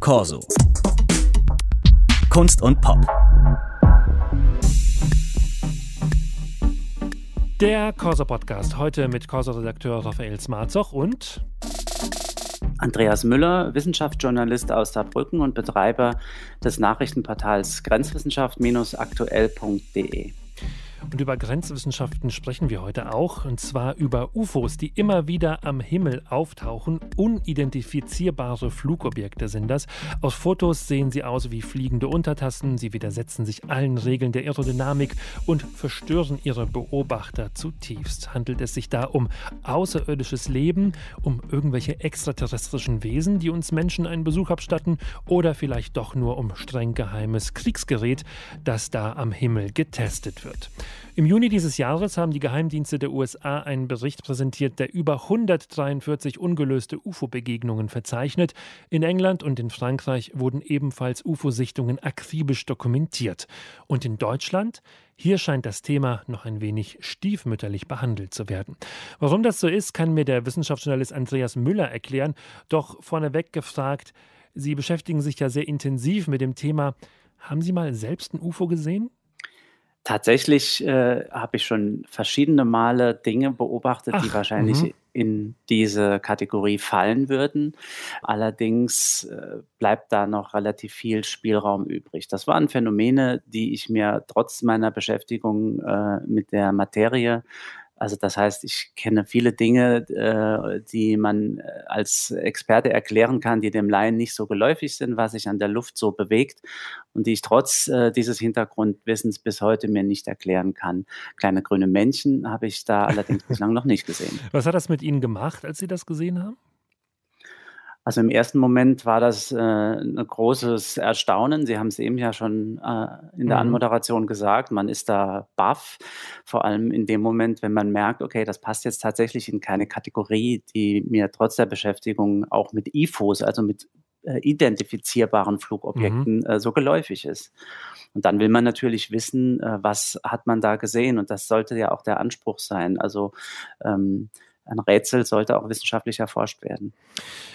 Corso. Kunst und Pop. Der Corso Podcast. Heute mit Corso-Redakteur Raphael Smarzoch und Andreas Müller, Wissenschaftsjournalist aus Saarbrücken und Betreiber des Nachrichtenportals Grenzwissenschaft-aktuell.de. Und über Grenzwissenschaften sprechen wir heute auch, und zwar über UFOs, die immer wieder am Himmel auftauchen. Unidentifizierbare Flugobjekte sind das. Aus Fotos sehen sie aus wie fliegende Untertassen, sie widersetzen sich allen Regeln der Aerodynamik und verstören ihre Beobachter zutiefst. Handelt es sich da um außerirdisches Leben, um irgendwelche extraterrestrischen Wesen, die uns Menschen einen Besuch abstatten, oder vielleicht doch nur um streng geheimes Kriegsgerät, das da am Himmel getestet wird. Im Juni dieses Jahres haben die Geheimdienste der USA einen Bericht präsentiert, der über 143 ungelöste UFO-Begegnungen verzeichnet. In England und in Frankreich wurden ebenfalls UFO-Sichtungen akribisch dokumentiert. Und in Deutschland? Hier scheint das Thema noch ein wenig stiefmütterlich behandelt zu werden. Warum das so ist, kann mir der Wissenschaftsjournalist Andreas Müller erklären. Doch vorneweg gefragt, Sie beschäftigen sich ja sehr intensiv mit dem Thema. Haben Sie mal selbst ein UFO gesehen? Tatsächlich äh, habe ich schon verschiedene Male Dinge beobachtet, Ach, die wahrscheinlich -hmm. in diese Kategorie fallen würden. Allerdings äh, bleibt da noch relativ viel Spielraum übrig. Das waren Phänomene, die ich mir trotz meiner Beschäftigung äh, mit der Materie also das heißt, ich kenne viele Dinge, äh, die man äh, als Experte erklären kann, die dem Laien nicht so geläufig sind, was sich an der Luft so bewegt und die ich trotz äh, dieses Hintergrundwissens bis heute mir nicht erklären kann. Kleine grüne Männchen habe ich da allerdings bislang noch nicht gesehen. Was hat das mit Ihnen gemacht, als Sie das gesehen haben? Also im ersten Moment war das äh, ein ne großes Erstaunen. Sie haben es eben ja schon äh, in der mhm. Anmoderation gesagt, man ist da baff, vor allem in dem Moment, wenn man merkt, okay, das passt jetzt tatsächlich in keine Kategorie, die mir trotz der Beschäftigung auch mit IFOs, also mit äh, identifizierbaren mhm. Flugobjekten mhm. äh, so geläufig ist. Und dann will man natürlich wissen, äh, was hat man da gesehen und das sollte ja auch der Anspruch sein. Also ähm, ein Rätsel sollte auch wissenschaftlich erforscht werden.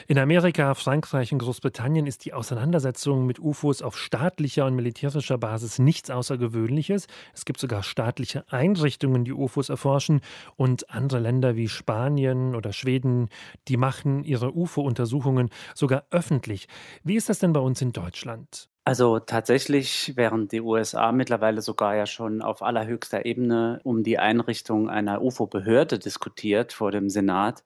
In Amerika, Frankreich und Großbritannien ist die Auseinandersetzung mit UFOs auf staatlicher und militärischer Basis nichts Außergewöhnliches. Es gibt sogar staatliche Einrichtungen, die UFOs erforschen. Und andere Länder wie Spanien oder Schweden, die machen ihre UFO-Untersuchungen sogar öffentlich. Wie ist das denn bei uns in Deutschland? Also tatsächlich, während die USA mittlerweile sogar ja schon auf allerhöchster Ebene um die Einrichtung einer UFO-Behörde diskutiert vor dem Senat,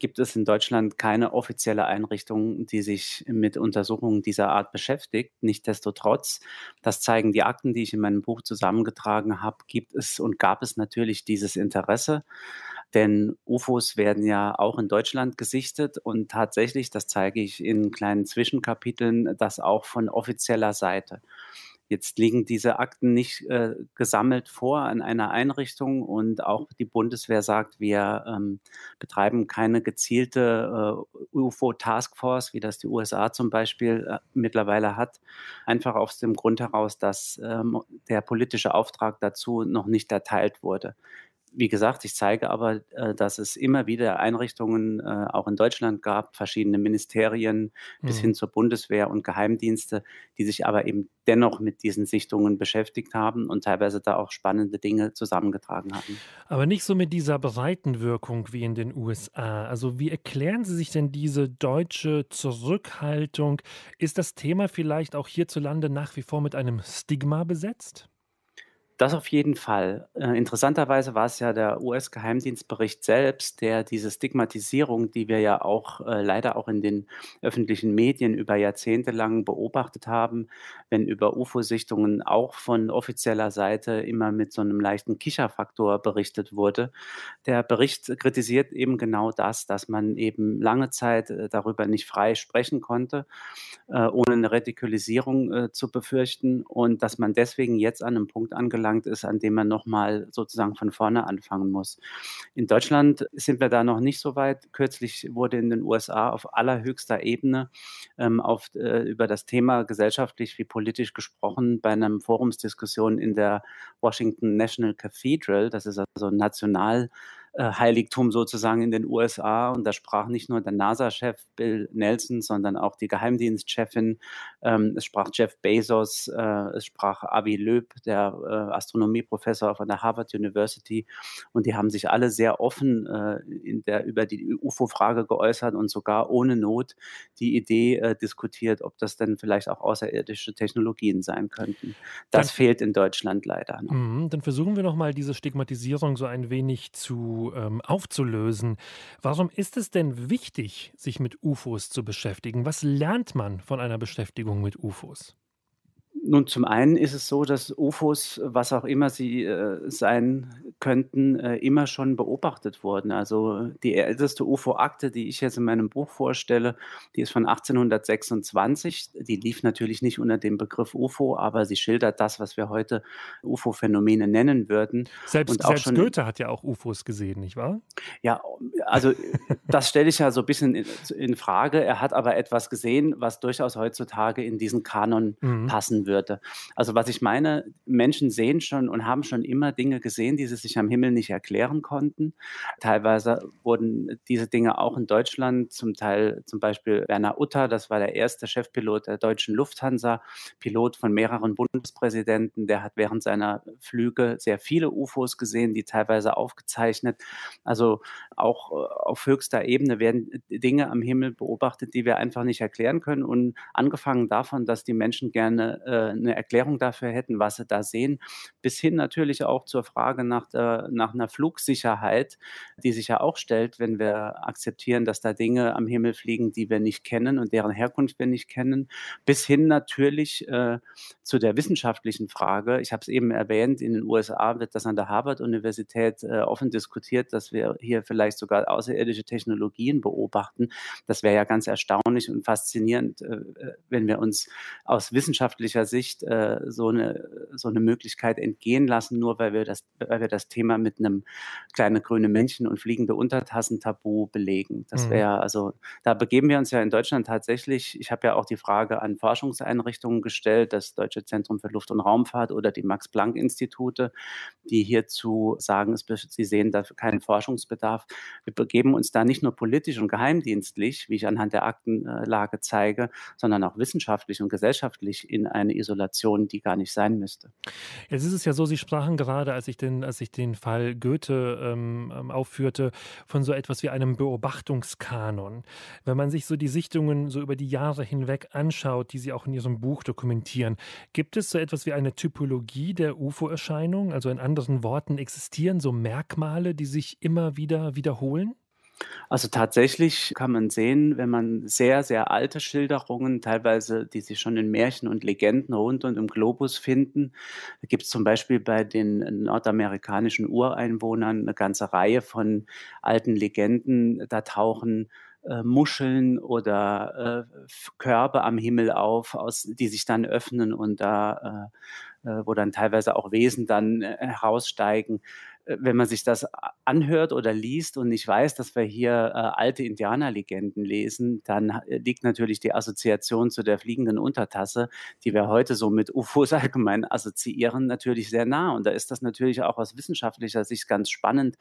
gibt es in Deutschland keine offizielle Einrichtung, die sich mit Untersuchungen dieser Art beschäftigt. Nichtsdestotrotz, das zeigen die Akten, die ich in meinem Buch zusammengetragen habe, gibt es und gab es natürlich dieses Interesse. Denn UFOs werden ja auch in Deutschland gesichtet und tatsächlich, das zeige ich in kleinen Zwischenkapiteln, das auch von offizieller Seite. Jetzt liegen diese Akten nicht äh, gesammelt vor an einer Einrichtung und auch die Bundeswehr sagt, wir ähm, betreiben keine gezielte äh, UFO-Taskforce, wie das die USA zum Beispiel äh, mittlerweile hat, einfach aus dem Grund heraus, dass ähm, der politische Auftrag dazu noch nicht erteilt wurde wie gesagt, ich zeige aber, äh, dass es immer wieder Einrichtungen äh, auch in Deutschland gab, verschiedene Ministerien bis mhm. hin zur Bundeswehr und Geheimdienste, die sich aber eben dennoch mit diesen Sichtungen beschäftigt haben und teilweise da auch spannende Dinge zusammengetragen haben. Aber nicht so mit dieser breiten Wirkung wie in den USA. Also wie erklären Sie sich denn diese deutsche Zurückhaltung? Ist das Thema vielleicht auch hierzulande nach wie vor mit einem Stigma besetzt? Das auf jeden Fall. Äh, interessanterweise war es ja der US-Geheimdienstbericht selbst, der diese Stigmatisierung, die wir ja auch äh, leider auch in den öffentlichen Medien über Jahrzehnte lang beobachtet haben, wenn über UFO-Sichtungen auch von offizieller Seite immer mit so einem leichten Kicherfaktor berichtet wurde. Der Bericht kritisiert eben genau das, dass man eben lange Zeit äh, darüber nicht frei sprechen konnte, äh, ohne eine Retikulisierung äh, zu befürchten und dass man deswegen jetzt an einem Punkt angelangt angelangt ist, an dem man nochmal sozusagen von vorne anfangen muss. In Deutschland sind wir da noch nicht so weit. Kürzlich wurde in den USA auf allerhöchster Ebene ähm, auf, äh, über das Thema gesellschaftlich wie politisch gesprochen bei einer Forumsdiskussion in der Washington National Cathedral. Das ist also national äh, Heiligtum sozusagen in den USA. Und da sprach nicht nur der NASA-Chef Bill Nelson, sondern auch die Geheimdienstchefin. Ähm, es sprach Jeff Bezos, äh, es sprach Avi Löb, der äh, Astronomieprofessor von der Harvard University. Und die haben sich alle sehr offen äh, in der, über die UFO-Frage geäußert und sogar ohne Not die Idee äh, diskutiert, ob das denn vielleicht auch außerirdische Technologien sein könnten. Das dann, fehlt in Deutschland leider. Noch. Mhm, dann versuchen wir nochmal diese Stigmatisierung so ein wenig zu ähm, aufzulösen. Warum ist es denn wichtig, sich mit UFOs zu beschäftigen? Was lernt man von einer Beschäftigung mit UFOs? Nun, zum einen ist es so, dass UFOs, was auch immer sie äh, sein könnten, äh, immer schon beobachtet wurden. Also die älteste UFO-Akte, die ich jetzt in meinem Buch vorstelle, die ist von 1826. Die lief natürlich nicht unter dem Begriff UFO, aber sie schildert das, was wir heute UFO-Phänomene nennen würden. Selbst, selbst schon, Goethe hat ja auch UFOs gesehen, nicht wahr? Ja, also das stelle ich ja so ein bisschen in, in, Frage. Er hat aber etwas gesehen, was durchaus heutzutage in diesen Kanon mhm. passen würde würde. Also was ich meine, Menschen sehen schon und haben schon immer Dinge gesehen, die sie sich am Himmel nicht erklären konnten. Teilweise wurden diese Dinge auch in Deutschland, zum Teil zum Beispiel Werner Utter, das war der erste Chefpilot der deutschen Lufthansa, Pilot von mehreren Bundespräsidenten, der hat während seiner Flüge sehr viele UFOs gesehen, die teilweise aufgezeichnet. Also auch äh, auf höchster Ebene werden Dinge am Himmel beobachtet, die wir einfach nicht erklären können. Und angefangen davon, dass die Menschen gerne äh, eine Erklärung dafür hätten, was sie da sehen, bis hin natürlich auch zur Frage nach, der, nach einer Flugsicherheit, die sich ja auch stellt, wenn wir akzeptieren, dass da Dinge am Himmel fliegen, die wir nicht kennen und deren Herkunft wir nicht kennen, bis hin natürlich äh, zu der wissenschaftlichen Frage. Ich habe es eben erwähnt, in den USA wird das an der Harvard-Universität äh, offen diskutiert, dass wir hier vielleicht sogar außerirdische Technologien beobachten. Das wäre ja ganz erstaunlich und faszinierend, äh, äh, wenn wir uns aus wissenschaftlicher Sicht äh, so, eine, so eine Möglichkeit entgehen lassen, nur weil wir das, weil wir das Thema mit einem kleine grüne Männchen und fliegende Untertassen-Tabu belegen. Das wäre mhm. also, da begeben wir uns ja in Deutschland tatsächlich, ich habe ja auch die Frage an Forschungseinrichtungen gestellt, dass Deutschland Deutsche Zentrum für Luft- und Raumfahrt oder die Max-Planck-Institute, die hierzu sagen, sie sehen dafür keinen Forschungsbedarf. Wir begeben uns da nicht nur politisch und geheimdienstlich, wie ich anhand der Aktenlage zeige, sondern auch wissenschaftlich und gesellschaftlich in eine Isolation, die gar nicht sein müsste. Jetzt ist es ja so, Sie sprachen gerade, als ich den, als ich den Fall Goethe ähm, ähm aufführte, von so etwas wie einem Beobachtungskanon. Wenn man sich so die Sichtungen so über die Jahre hinweg anschaut, die Sie auch in Ihrem Buch dokumentieren, Gibt es so etwas wie eine Typologie der UFO-Erscheinung? Also in anderen Worten, existieren so Merkmale, die sich immer wieder wiederholen? Also tatsächlich kann man sehen, wenn man sehr, sehr alte Schilderungen, teilweise, die sich schon in Märchen und Legenden rund und im Globus finden, gibt es zum Beispiel bei den nordamerikanischen Ureinwohnern eine ganze Reihe von alten Legenden. Da tauchen äh, Muscheln oder äh, Körbe am Himmel auf, aus, die sich dann öffnen und da, äh, äh wo dann teilweise auch Wesen dann äh, heraussteigen. Äh, wenn man sich das anhört oder liest und nicht weiß, dass wir hier äh, alte Indianerlegenden lesen, dann äh, liegt natürlich die Assoziation zu der fliegenden Untertasse, die wir heute so mit UFOs allgemein assoziieren, natürlich sehr nah. Und da ist das natürlich auch aus wissenschaftlicher Sicht ganz spannend,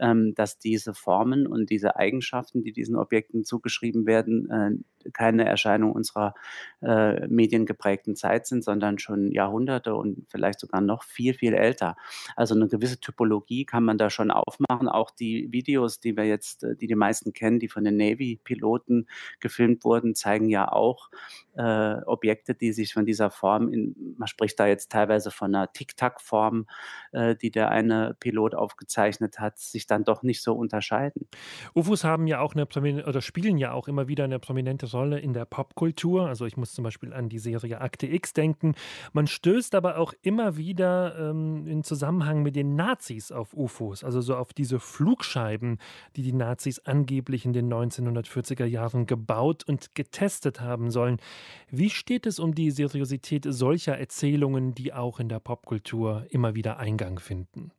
ähm, dass diese Formen und diese Eigenschaften, die diesen Objekten zugeschrieben werden, äh, keine Erscheinung unserer äh, mediengeprägten Zeit sind, sondern schon Jahrhunderte und vielleicht sogar noch viel, viel älter. Also eine gewisse Typologie Analogie kann man da schon aufmachen. Auch die Videos, die wir jetzt, äh, die die meisten kennen, die von den Navy-Piloten gefilmt wurden, zeigen ja auch äh, Objekte, die sich von dieser Form, in, man spricht da jetzt teilweise von einer Tic-Tac-Form, äh, die der eine Pilot aufgezeichnet hat, sich dann doch nicht so unterscheiden. UFOs haben ja auch eine oder spielen ja auch immer wieder eine prominente Rolle in der Popkultur. Also ich muss zum Beispiel an die Serie Akte X denken. Man stößt aber auch immer wieder ähm, in Zusammenhang mit den Nazis auf UFOs, also so auf diese Flugscheiben, die die Nazis angeblich in den 1940er Jahren gebaut und getestet haben sollen. Wie steht es um die Seriosität solcher Erzählungen, die auch in der Popkultur immer wieder Eingang finden?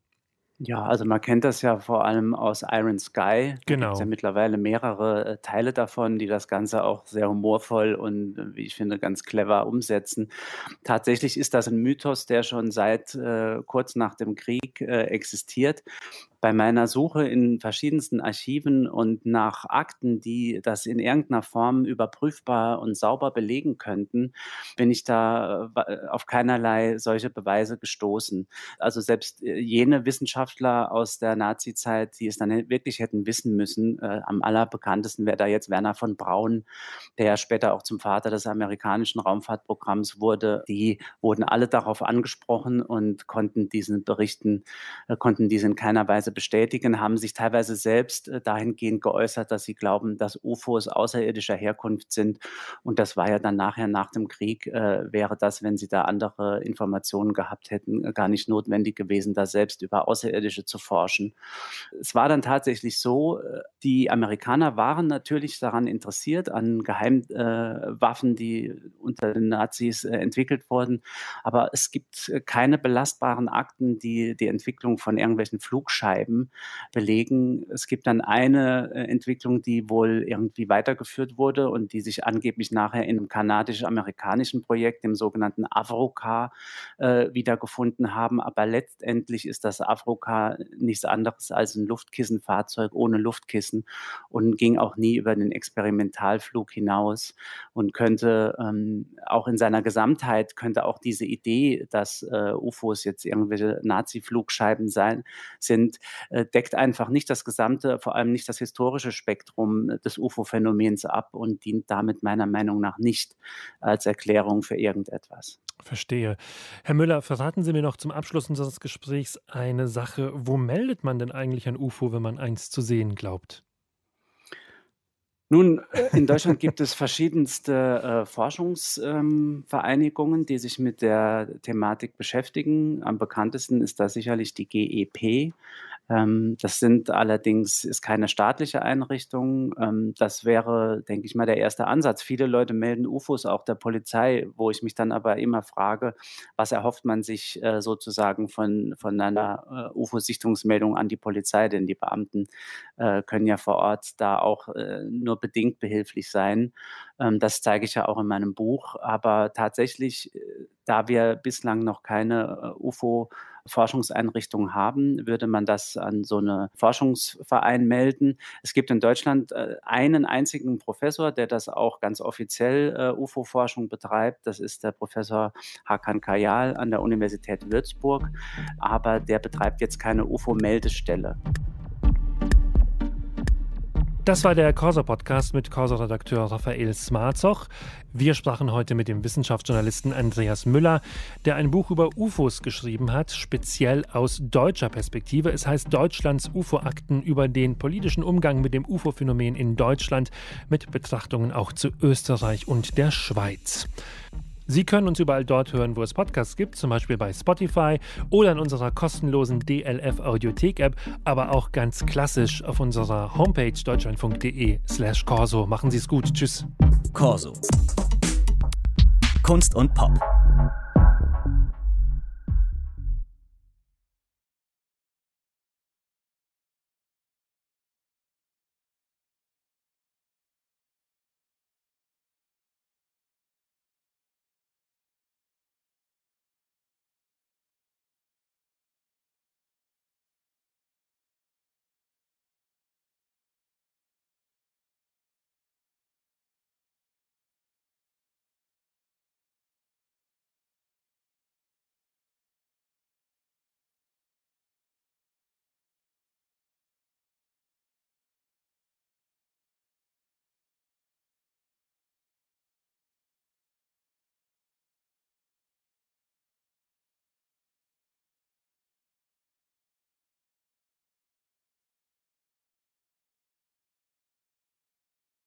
Ja, also man kennt das ja vor allem aus Iron Sky. genau. Es ja mittlerweile mehrere äh, Teile davon, die das Ganze auch sehr humorvoll und, äh, wie ich finde, ganz clever umsetzen. Tatsächlich ist das ein Mythos, der schon seit äh, kurz nach dem Krieg äh, existiert bei meiner Suche in verschiedensten Archiven und nach Akten, die das in irgendeiner Form überprüfbar und sauber belegen könnten, bin ich da äh, äh, auf keinerlei solche Beweise gestoßen. Also selbst äh, jene Wissenschaftler aus der Nazi-Zeit, die es dann wirklich hätten wissen müssen, äh, am allerbekanntesten wäre da jetzt Werner von Braun, der ja später auch zum Vater des amerikanischen Raumfahrtprogramms wurde. Die wurden alle darauf angesprochen und konnten diesen Berichten, äh, konnten diese in keiner Weise bestätigen, haben sich teilweise selbst äh, dahingehend geäußert, dass sie glauben, dass UFOs außerirdischer Herkunft sind. Und das war ja dann nachher nach dem Krieg, äh, wäre das, wenn sie da andere Informationen gehabt hätten, äh, gar nicht notwendig gewesen, da selbst über Außerirdische zu forschen. Es war dann tatsächlich so, äh, die Amerikaner waren natürlich daran interessiert, an Geheimwaffen, äh, die unter den Nazis äh, entwickelt wurden. Aber es gibt keine belastbaren Akten, die die Entwicklung von irgendwelchen Flugscheiben Schreiben belegen. Es gibt dann eine äh, Entwicklung, die wohl irgendwie weitergeführt wurde und die sich angeblich nachher in einem kanadisch-amerikanischen Projekt, dem sogenannten Avrocar, äh, wiedergefunden haben. Aber letztendlich ist das Avrocar nichts anderes als ein Luftkissenfahrzeug ohne Luftkissen und ging auch nie über den Experimentalflug hinaus und könnte ähm, auch in seiner Gesamtheit, könnte auch diese Idee, dass äh, UFOs jetzt irgendwelche Nazi-Flugscheiben sein, sind, äh, deckt einfach nicht das gesamte, vor allem nicht das historische Spektrum äh, des UFO-Phänomens ab und dient damit meiner Meinung nach nicht als Erklärung für irgendetwas. Verstehe. Herr Müller, verraten Sie mir noch zum Abschluss unseres Gesprächs eine Sache. Wo meldet man denn eigentlich ein UFO, wenn man eins zu sehen glaubt? Nun, äh, in Deutschland gibt es verschiedenste äh, Forschungsvereinigungen, ähm, die sich mit der Thematik beschäftigen. Am bekanntesten ist da sicherlich die GEP. Ähm, das sind allerdings ist keine staatliche Einrichtung. Ähm, das wäre, denke ich mal, der erste Ansatz. Viele Leute melden UFOs auch der Polizei, wo ich mich dann aber immer frage, was erhofft man sich äh, sozusagen von, von einer äh, UFO-Sichtungsmeldung an die Polizei? Denn die Beamten äh, können ja vor Ort da auch äh, nur bedingt behilflich sein. Ähm, das zeige ich ja auch in meinem Buch. Aber tatsächlich, äh, da wir bislang noch keine äh, UFO Forschungseinrichtungen haben, würde man das an so einen Forschungsverein melden. Es gibt in Deutschland äh, einen einzigen Professor, der das auch ganz offiziell UFO-Forschung betreibt. Das ist der Professor Hakan Kayal an der Universität Würzburg. Aber der betreibt jetzt keine UFO-Meldestelle. Das war der Corsa-Podcast mit Corsa-Redakteur Raphael Smarzoch. Wir sprachen heute mit dem Wissenschaftsjournalisten Andreas Müller, der ein Buch über UFOs geschrieben hat, speziell aus deutscher Perspektive. Es heißt Deutschlands UFO-Akten über den politischen Umgang mit dem UFO-Phänomen in Deutschland, mit Betrachtungen auch zu Österreich und der Schweiz. Sie können uns überall dort hören, wo es Podcasts gibt, zum Beispiel bei Spotify oder in unserer kostenlosen DLF Audiothek App, aber auch ganz klassisch auf unserer Homepage deutschlandfunk.de/slash Corso. Machen Sie es gut. Tschüss. Corso. Kunst und Pop.